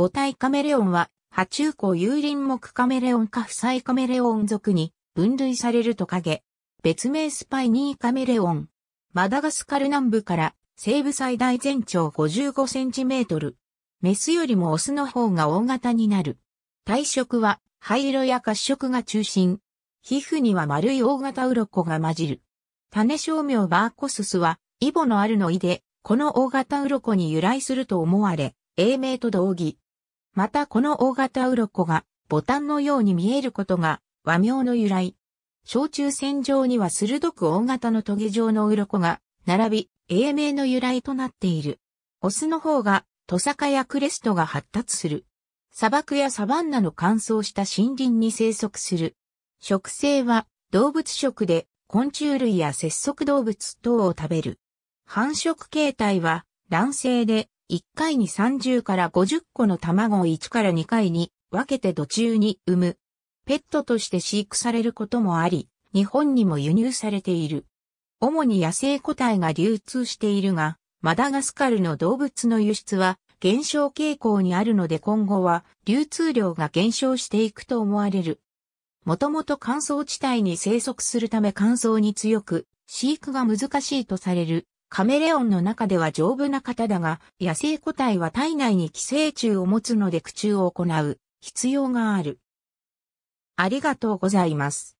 母体カメレオンは、波中虎有林木カメレオンか不細カメレオン属に分類されると影。別名スパイニーカメレオン。マダガスカル南部から西部最大全長55センチメートル。メスよりもオスの方が大型になる。体色は灰色や褐色が中心。皮膚には丸い大型鱗が混じる。種商名バーコススは、イボのあるのいで、この大型鱗に由来すると思われ、英名と同義。またこの大型鱗がボタンのように見えることが和名の由来。小中線上には鋭く大型の棘状の鱗が並び、英名の由来となっている。オスの方がトサカやクレストが発達する。砂漠やサバンナの乾燥した森林に生息する。食性は動物食で昆虫類や節足動物等を食べる。繁殖形態は卵性で1回に30から50個の卵を1から2回に分けて土中に産む。ペットとして飼育されることもあり、日本にも輸入されている。主に野生個体が流通しているが、マダガスカルの動物の輸出は減少傾向にあるので今後は流通量が減少していくと思われる。もともと乾燥地帯に生息するため乾燥に強く、飼育が難しいとされるカメレオンの中では丈夫な方だが、野生個体は体内に寄生虫を持つので駆虫を行う必要がある。ありがとうございます。